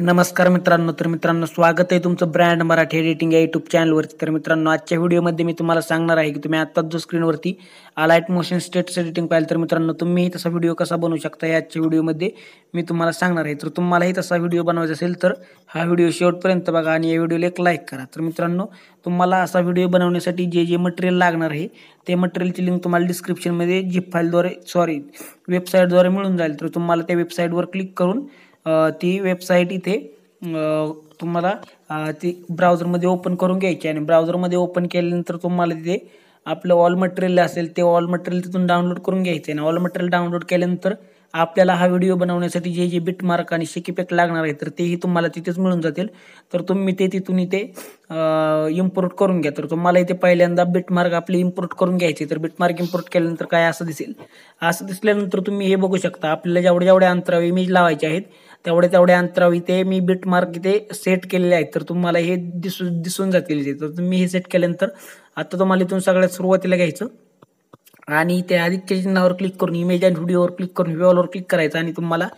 नमस्कार मित्रांनो तर मित्रांनो स्वागत आहे तुमचं ब्रँड मराठी एडिटिंग या युट्यूब चॅनलवरती तर मित्रांनो आजच्या व्हिडिओमध्ये मी तुम्हाला सांगणार आहे की तुम्ही आत्ताच जो स्क्रीनवरती अलाईट मोशन स्टेट्स एडिटिंग पाहिलं तर मित्रांनो तुम्हीही तसा व्हिडिओ कसा बनवू शकता या आजच्या व्हिडिओमध्ये मी तुम्हाला सांगणार आहे तर तुम्हालाही तसा व्हिडिओ बनवायचा असेल तर हा व्हिडिओ शेवटपर्यंत बघा आणि या व्हिडिओला एक लाईक करा तर मित्रांनो तुम्हाला असा व्हिडिओ बनवण्यासाठी जे जे मटेरियल लागणार आहे ते मटेरियलची लिंक तुम्हाला डिस्क्रिप्शनमध्ये जी फाईलद्वारे सॉरी वेबसाईटद्वारे मिळून जाईल तर तुम्हाला त्या वेबसाईटवर क्लिक करून ती वेबसाईट इथे तुम्हाला ती ब्राउझरमध्ये ओपन करून घ्यायची आणि ब्राउझरमध्ये ओपन केल्यानंतर तुम्हाला तिथे आपलं ऑल मटेरियल असेल ते ऑल मटेरियल तिथून डाउनलोड करून घ्यायचं आहे आणि ऑल मटेरियल डाउनलोड केल्यानंतर आपल्याला हा व्हिडिओ बनवण्यासाठी जे जे बिटमार्क मार्क आणि शेकीपॅक लागणार आहे तर तेही तुम्हाला तिथेच मिळून जातील तर तुम्ही ते तिथून इथे इम्पोर्ट करून घ्या तर तुम्हाला इथे पहिल्यांदा बिटमार्क मार्क आपले इम्पोर्ट करून घ्यायचे तर बिटमार्क मार्क इम्पोर्ट केल्यानंतर काय असं दिसेल असं दिसल्यानंतर तुम्ही हे बघू शकता आपल्याला जेवढे जेवढे अंतरावी इमेज लावायचे आहेत तेवढे तेवढे अंतरावी इथे मी बिटमार्क इथे सेट केलेले आहेत तर तुम्हाला हे दिसू दिसून जातील तर तुम्ही हे सेट केल्यानंतर आता तुम्हाला इथून सगळ्यात सुरुवातीला घ्यायचं आणि त्या आदित्य चिन्हावर क्लिक करून इमेज अँड व्हिडिओवर क्लिक करून व्हिडिओवर क्लिक करायचं आणि तुम्हाला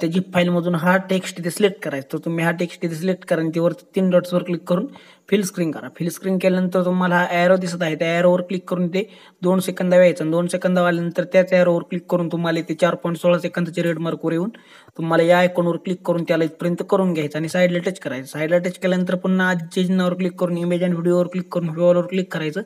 त्या जिप फाईलमधून हा टेक्स्ट इथे सिलेक्ट करायचं तर तुम्ही हा टेक्स्ट तिथे सिलेक्ट करा आणि त्यावर तीन डॉट्सवर क्लिक करून फिल स्क्रीन करा फिल स्क्रीन केल्यानंतर तुम्हाला हा ॲरो दिसत आहे त्या ॲरोवर क्लिक करून ते दोन सेकंद व्यायचं आणि दोन सेकंद आल्यानंतर त्याच एरोवर क्लिक करून तुम्हाला ते चार पॉईंट सोळा सेकंदाचे रेड मार्कवर येऊन तुम्हाला या आयकॉनवर क्लिक करून त्याला इथपर्यंत करून घ्यायचं आणि साईडला टच करायचं साईडला टच केल्यानंतर पुन्हा आजच्या चिन्हावर क्लिक करून इमेज अँड व्हिडिओवर क्लिक करून व्हिडिओवर क्लिक करायचं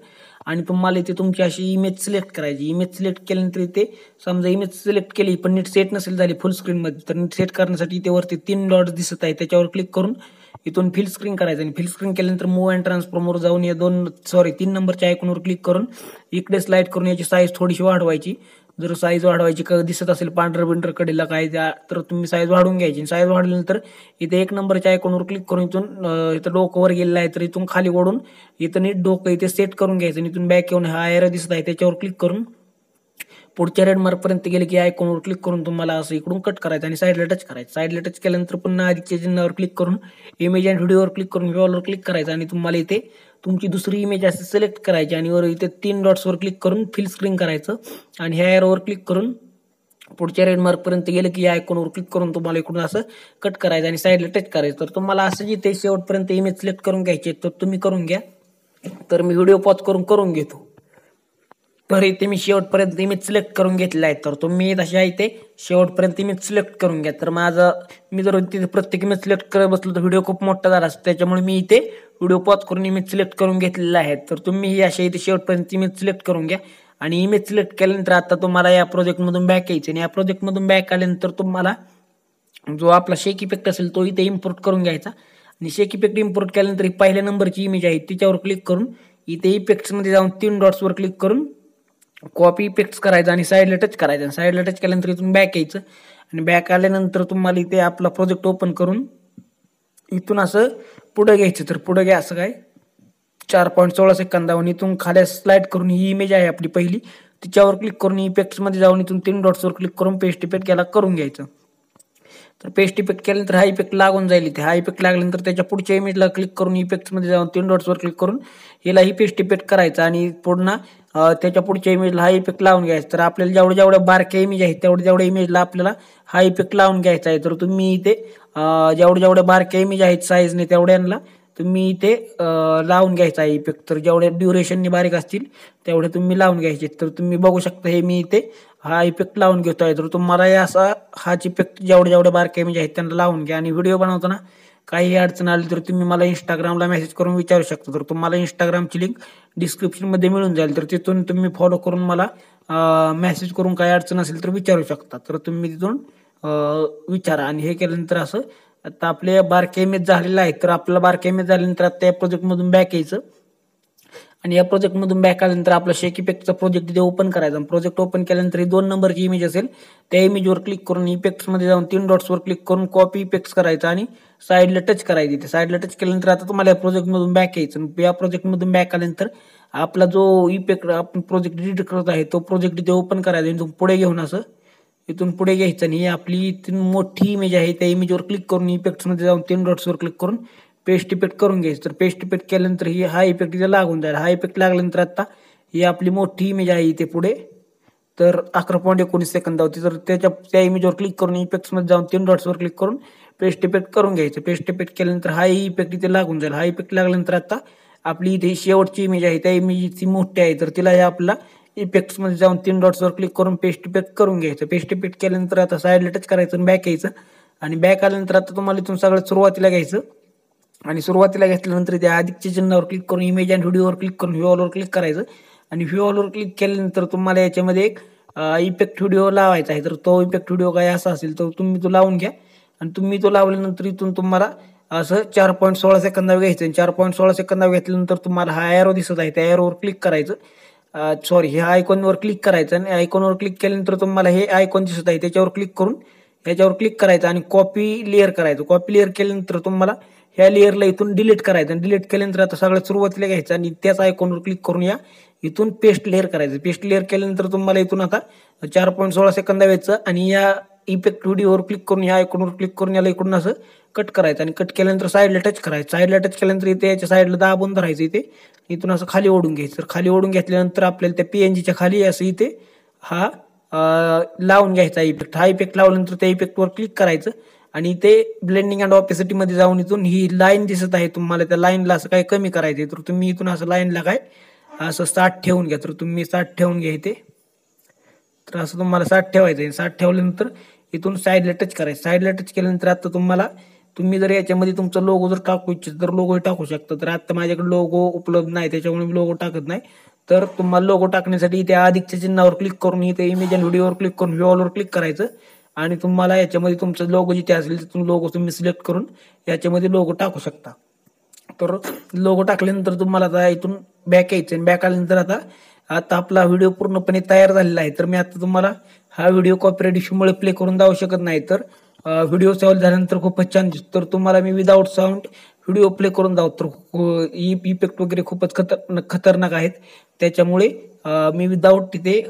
आणि तुम्हाला इथे तुमची अशी इमेज सिलेक्ट करायची इमेज सिलेक्ट केल्यानंतर इथे समजा इमेज सिलेक्ट केली पण नीट सेट नसेल झाली फुल मध्ये तर नीट सेट करण्यासाठी इथे वरती तीन डॉट्स दिसत आहे त्याच्यावर क्लिक करून इथून फिल स्क्रीन करायचं आणि फिल स्क्रीन केल्यानंतर मूव अँड ट्रान्सफॉर्मवर जाऊन या दोन सॉरी तीन नंबरच्या आयकॉनवर क्लिक करून इकडे स्लाईड करून याची साईज थोडीशी वाढवायची जर साईज वाढवायची क दिसत असेल पांढर बिंढर कडेला काय त्या तर तुम्ही साईज वाढवून घ्यायची साईज वाढल्यानंतर इथे एक नंबरच्या आयकॉनवर क्लिक करून इथून इथं डोकंवर गेलेलं आहे तर इथून खाली ओढून इथं नीट डोकं इथे सेट करून घ्यायचं इथून बॅक येऊन हा आयर दिसत आहे त्याच्यावर क्लिक करून पुढच्या रेड मार्कपर्यंत गेले की आयकॉनवर क्लिक करून तुम्हाला असं इकडून कट करायचं आणि साईडला टच करायचं साईडला टच केल्यानंतर पुन्हा आधीच्या चिन्हावर क्लिक करून इमेज अँड व्हिडिओवर क्लिक करून व्हिडिओवर क्लिक करायचं आणि तुम्हाला इथे तुमची दुसरी इमेज असे सिलेक्ट करायची आणि वर इथे तीन डॉट्सवर क्लिक करून फिल स्क्रीन करायचं आणि ह्या एरोवर क्लिक करून पुढच्या रेडमार्कपर्यंत गेलं की या आयकॉनवर क्लिक करून तुम्हाला इकडून असं कट करायचं आणि साईडला टच करायचं तर तुम्हाला असं जिथे शेवटपर्यंत इमेज सिलेक्ट करून घ्यायची तर तुम्ही करून घ्या तर मी व्हिडिओ पॉज करून करून घेतो तर इथे मी शेवटपर्यंत इमेज सिलेक्ट करून घेतलेला आहे तर तुम्ही तसे आहे ते शेवटपर्यंत इमेज सिलेक्ट करून घ्या तर माझा मी जर तिथे प्रत्येक इमेज सिलेक्ट करत बसलो तर व्हिडिओ खूप मोठा झाला असतो त्याच्यामुळे मी इथे व्हिडिओ पॉज करून इमेज सिलेक्ट करून घेतलेला आहे तर तुम्ही अशा इथे शेवटपर्यंत इमेज सिलेक्ट करून घ्या आणि इमेज सिलेक्ट केल्यानंतर आता तुम्हाला या प्रोजेक्टमधून बॅक यायचं आणि या प्रोजेक्टमधून बॅक आल्यानंतर तुम्हाला जो आपला शेक इफेक्ट असेल तो इथे इम्पोर्ट करून घ्यायचा आणि शेक इफेक्ट इम्पोर्ट केल्यानंतर पहिल्या नंबरची इमेज आहे तिच्यावर क्लिक करून इथे इफेक्ट्समध्ये जाऊन तीन डॉट्सवर क्लिक करून कॉपी पेस्ट करायचं आणि साईडला टच करायचं आणि साईडला टच केल्यानंतर इथून बॅक यायचं आणि बॅक आल्यानंतर तुम्हाला इथे आपला प्रोजेक्ट ओपन करून इथून असं पुढं घ्यायचं तर पुढं घ्या असं काय चार पॉईंट सोळा सेकंदावरून इथून खाल्या स्लाइड करून ही इमेज आहे आपली पहिली तिच्यावर क्लिक करून इफेक्ट्समध्ये जाऊन इथून तीन डॉट्सवर क्लिक करून पेस्ट इफेक्ट केला करून घ्यायचं तर पेस्ट इफेक्ट केल्यानंतर हा इफेक्ट लागून जाईल इथे हा इफेक्ट लागल्यानंतर त्याच्या पुढच्या इमेजला क्लिक करून मध्ये जाऊन तीन डॉट्सवर क्लिक करून याला ही पेस्ट इफेक्ट करायचा आणि पुन्हा त्याच्या पुढच्या इमेजला हा इफेक्ट लावून घ्यायचा तर आपल्याला जेवढे जेवढ्या बारके इमेज आहेत तेवढ्या जेवढ्या इमेजला आपल्याला हा इफेक्ट लावून घ्यायचा आहे तर तुम्ही इथे जेवढे जेवढ्या बारके इमेज आहेत साईजने तेवढ्यांना तुम्ही इथे लावून घ्यायचा आहे इफेक्ट तर जेवढे ड्युरेशनने बारीक असतील तेवढे तुम्ही लावून घ्यायचे तर तुम्ही बघू शकता हे मी इथे हा इफेक्ट लावून घेतो आहे तर तुम्हाला असा हाच इफेक्ट जेवढे जेवढे बारके म्हणजे आहेत त्यांना लावून घ्या आणि व्हिडिओ बनवताना काही अडचण आली तर तुम्ही मला इंस्टाग्रामला मेसेज करून विचारू शकता तर तुम्हाला इंस्टाग्रामची लिंक डिस्क्रिप्शनमध्ये मिळून जाईल तर तिथून तुम्ही फॉलो करून मला मेसेज करून काही अडचण असेल तर विचारू शकता तर तुम्ही तिथून विचारा आणि हे केल्यानंतर असं आता आपले बार झालेलं आहे तर आपल्याला बारके झाल्यानंतर आता या प्रोजेक्टमधून बॅक यायचं आणि या प्रोजेक्टमधून बॅक आल्यानंतर आपला शेक इफेक्टचा प्रोजेक्ट तिथे ओपन करायचा प्रोजेक्ट ओपन केल्यानंतर ही दोन नंबरची इमेज असेल त्या इमेजवर क्लिक करून इफेक्ट्समध्ये जाऊन तीन डॉट्सवर क्लिक करून कॉपी इफेक्ट्स करायचा आणि साईडला टच करायची तिथे साईडला टच केल्यानंतर आता तुम्हाला या प्रोजेक्टमधून बॅक यायचं या प्रोजेक्टमधून बॅक आल्यानंतर आपला जो इफेक्ट आपण प्रोजेक्ट डिलीट करत आहे तो प्रोजेक्ट तिथे ओपन करायचा आणि पुढे घेऊन असं इथून पुढे घ्यायचं आणि ही आपली इथून मोठी इमेज आहे त्या इमेजवर क्लिक करून इफेक्ट्समध्ये जाऊन तीन डॉट्सवर क्लिक करून पेस्ट इफेक्ट करून घ्यायचं तर पेस्ट इफेक्ट केल्यानंतर ही हा इफेक्ट इथे लागून जाईल हा इफेक्ट लागल्यानंतर आता ही आपली मोठी इमेज आहे इथे पुढे तर अकरा पॉईंट एकोणीस सेकंद होती तर त्याच्या त्या इमेजवर क्लिक करून इफेक्ट्समध्ये जाऊन तीन डॉट्सवर क्लिक करून पेस्ट इफेक्ट करून घ्यायचं पेस्ट इफेक्ट केल्यानंतर हा इफेक्ट इथे लागून जाईल हा इफेक्ट लागल्यानंतर आता आपली इथे शेवटची इमेज आहे त्या इमेज इथे मोठी आहे तर तिला आपला इफेक्ट्समध्ये जाऊन तीन डॉट्सवर क्लिक करून पेस्ट इफेक्ट करून घ्यायचं पेस्ट इफेक्ट केल्यानंतर आता साईडला टच करायचं आणि बॅक यायचं आणि बॅक आल्यानंतर आता तुम्हाला इथून सगळं सुरुवातीला घ्यायचं आणि सुरुवातीला घेतल्यानंतर त्या अधिकच्या चिन्हावर क्लिक करून इमेज अँड व्हिडिओवर क्लिक करून व्हिओलवर क्लिक करायचं आणि व्हिओलवर क्लिक केल्यानंतर तुम्हाला याच्यामध्ये एक इफेक्ट व्हिडिओ लावायचा आहे तर तो इफेक्ट व्हिडिओ काय असा असेल तर तुम्ही तो लावून घ्या आणि तुम्ही तो लावल्यानंतर इथून तुम्हाला असं चार पॉईंट सोळा सेकंदावर घ्यायचं आणि चार पॉईंट सोळा सेकंदावर घेतल्यानंतर तुम्हाला हा एरो दिसत आहे त्या एरोवर क्लिक करायचं सॉरी ह्या आयकॉनवर क्लिक करायचं आणि आयकॉनवर क्लिक केल्यानंतर तुम्हाला हे आयकॉन दिसत आहे त्याच्यावर क्लिक करून याच्यावर क्लिक करायचं आणि कॉपी लेअर करायचं कॉपी लेअर केल्यानंतर तुम्हाला ह्या लेअरला इथून डिलीट करायचं आणि डिलीट केल्यानंतर आता सगळ्यात सुरुवातीला घ्यायचं आणि त्याच आयकॉनवर क्लिक करून या इथून पेस्ट लेअर करायचं पेस्ट लेअर केल्यानंतर तुम्हाला इथून आता चार पॉईंट सोळा सेकंद द्यायचं आणि या इफेक्ट व्हिडिओवर क्लिक करून या आयकॉनवर क्लिक करून याला इकडून असं कट करायचं आणि कट केल्यानंतर साईडला टच करायचं साईडला टच केल्यानंतर इथे याच्या साईडला दाबून धरायचं इथे इथून असं खाली ओढून घ्यायचं तर खाली ओढून घेतल्यानंतर आपल्याला त्या पी एन जीच्या खाली असं इथे हा लावून घ्यायचा इफेक्ट हा इफेक्ट लावल्यानंतर त्या इफेक्टवर क्लिक करायचं आणि इथे ब्लेंडिंग अँड मध्ये जाऊन इथून ही लाईन दिसत आहे तुम्हाला त्या लाईनला असं काय कमी करायचं तर तुम्ही इथून असं लाईनला काय असं साठ ठेवून घ्या तर तुम्ही साठ ठेवून घ्या इथे तर असं तुम्हाला साठ ठेवायचं आहे साठ ठेवल्यानंतर इथून साईडला टच करायचं साईडला टच केल्यानंतर आता तुम्हाला तुम्ही जर याच्यामध्ये तुमचा लोगो जर टाकू इच्छित तर लोगो टाकू शकता तर आता माझ्याकडे लोगो उपलब्ध नाही त्याच्यामुळे मी लोगो टाकत नाही तर तुम्हाला लोगो टाकण्यासाठी इथे अधिकच्या चिन्हावर क्लिक करून इथे इमेज अँड व्हिडिओवर क्लिक करून व्हिओलवर क्लिक करायचं आणि तुम्हाला याच्यामध्ये तुमचं लोगो जिथे असेल तुम्ही लोगो तुम्ही सिलेक्ट करून याच्यामध्ये लोगो टाकू शकता तर लोगो टाकल्यानंतर तुम्हाला आता इथून बॅक यायचं आणि बॅक आल्यानंतर आता आता आपला व्हिडिओ पूर्णपणे तयार झालेला आहे तर मी आता तुम्हाला हा व्हिडिओ कॉपीराइट इश्यूमुळे प्ले करून जाऊ शकत नाही तर व्हिडिओ चालू झाल्यानंतर खूपच छान दिसतो तर तुम्हाला मी विदाऊट साऊंड व्हिडिओ प्ले करून जाऊ तर इफेक्ट वगैरे खूपच खतर खतरनाक आहेत त्याच्यामुळे मी विदाऊट तिथे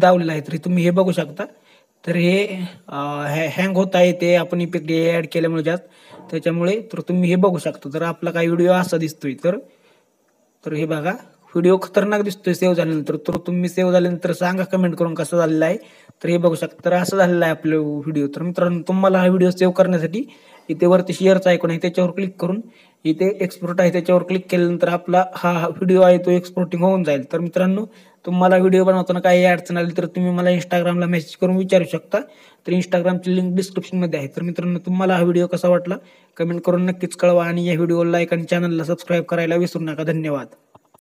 दावलेला आहे तरी तुम्ही हे बघू शकता तर हे हँग होत आहे ते आपण इफेक्ट हे ॲड केल्यामुळे जास्त त्याच्यामुळे तर तुम्ही हे बघू शकता तर आपला काही व्हिडिओ असा दिसतोय तर हे बघा व्हिडिओ खतरनाक दिसतोय सेव्ह झाल्यानंतर तर तुम्ही सेव्ह झाल्यानंतर सांगा कमेंट करून कसं झालेलं आहे तर हे बघू शकता तर असं झालेलं आहे आपलं व्हिडिओ तर मित्रांनो तुम्हाला हा व्हिडिओ सेव्ह करण्यासाठी इथे वरती शेअरचा ऐकून आहे त्याच्यावर क्लिक करून इथे एक्सपोर्ट आहे त्याच्यावर क्लिक केल्यानंतर आपला हा व्हिडिओ आहे तो एक्सपोर्टिंग होऊन जाईल तर मित्रांनो तुम्हाला व्हिडिओ बनवताना काही अडचण आली तर तुम्ही मला इंस्टाग्रामला मेसेज करून विचारू शकता तर इंस्टाग्रामची लिंक डिस्क्रिप्शनमध्ये आहे तर मित्रांनो तुम्हाला हा व्हिडिओ कसा वाटला कमेंट करून नक्कीच कळवा आणि या व्हिडिओला लाईक आणि चॅनलला सबस्क्राईब करायला विसरू नका धन्यवाद